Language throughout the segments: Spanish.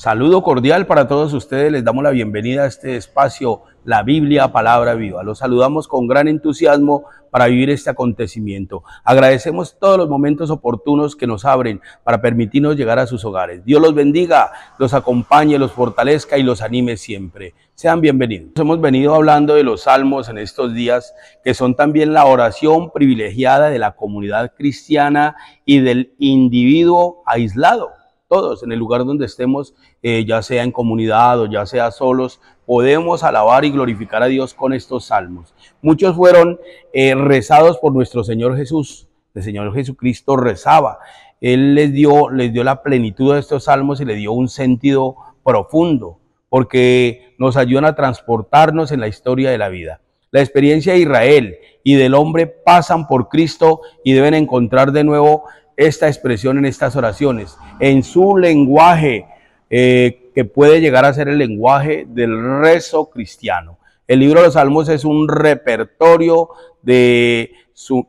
Saludo cordial para todos ustedes. Les damos la bienvenida a este espacio, la Biblia Palabra Viva. Los saludamos con gran entusiasmo para vivir este acontecimiento. Agradecemos todos los momentos oportunos que nos abren para permitirnos llegar a sus hogares. Dios los bendiga, los acompañe, los fortalezca y los anime siempre. Sean bienvenidos. Hemos venido hablando de los salmos en estos días, que son también la oración privilegiada de la comunidad cristiana y del individuo aislado todos, en el lugar donde estemos, eh, ya sea en comunidad o ya sea solos, podemos alabar y glorificar a Dios con estos salmos. Muchos fueron eh, rezados por nuestro Señor Jesús. El Señor Jesucristo rezaba. Él les dio, les dio la plenitud de estos salmos y le dio un sentido profundo, porque nos ayudan a transportarnos en la historia de la vida. La experiencia de Israel y del hombre pasan por Cristo y deben encontrar de nuevo esta expresión en estas oraciones, en su lenguaje, eh, que puede llegar a ser el lenguaje del rezo cristiano. El libro de los Salmos es un repertorio de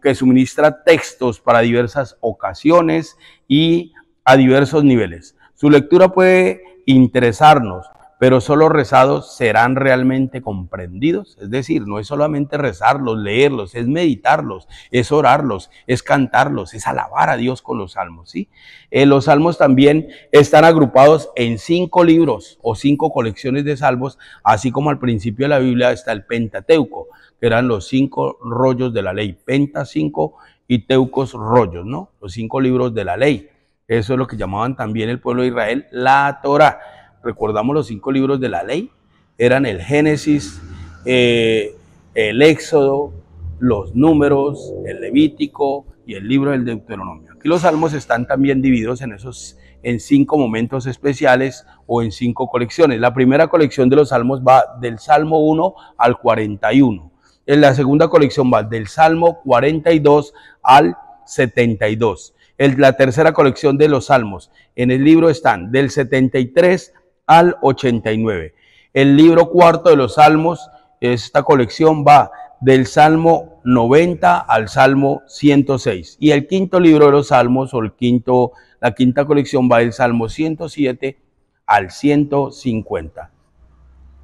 que suministra textos para diversas ocasiones y a diversos niveles. Su lectura puede interesarnos, pero solo rezados serán realmente comprendidos. Es decir, no es solamente rezarlos, leerlos, es meditarlos, es orarlos, es cantarlos, es alabar a Dios con los salmos. ¿sí? Eh, los salmos también están agrupados en cinco libros o cinco colecciones de salmos, así como al principio de la Biblia está el Pentateuco, que eran los cinco rollos de la ley, Penta cinco y Teucos rollos, ¿no? Los cinco libros de la ley. Eso es lo que llamaban también el pueblo de Israel la Torah recordamos los cinco libros de la ley, eran el Génesis, eh, el Éxodo, los números, el Levítico y el libro del Deuteronomio. Aquí los salmos están también divididos en esos en cinco momentos especiales o en cinco colecciones. La primera colección de los salmos va del Salmo 1 al 41. En la segunda colección va del Salmo 42 al 72. En la tercera colección de los salmos, en el libro están del 73 al al 89. El libro cuarto de los Salmos, esta colección va del Salmo 90 al Salmo 106. Y el quinto libro de los Salmos, o el quinto, la quinta colección va del Salmo 107 al 150.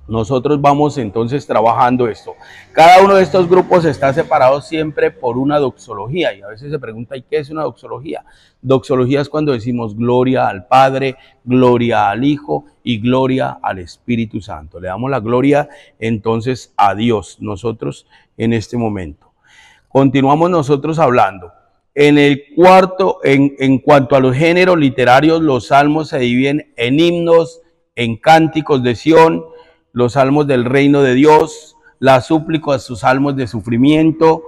Nosotros vamos entonces trabajando esto. Cada uno de estos grupos está separado siempre por una doxología y a veces se pregunta, ¿y qué es una doxología? Doxología es cuando decimos gloria al Padre, gloria al Hijo y gloria al Espíritu Santo. Le damos la gloria entonces a Dios nosotros en este momento. Continuamos nosotros hablando. En el cuarto, en, en cuanto a los géneros literarios, los salmos se dividen en himnos, en cánticos de Sión, los salmos del reino de Dios, las súplicas, sus salmos de sufrimiento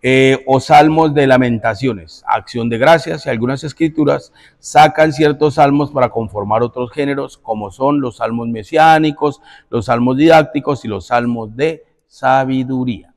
eh, o salmos de lamentaciones, acción de gracias y algunas escrituras sacan ciertos salmos para conformar otros géneros como son los salmos mesiánicos, los salmos didácticos y los salmos de sabiduría.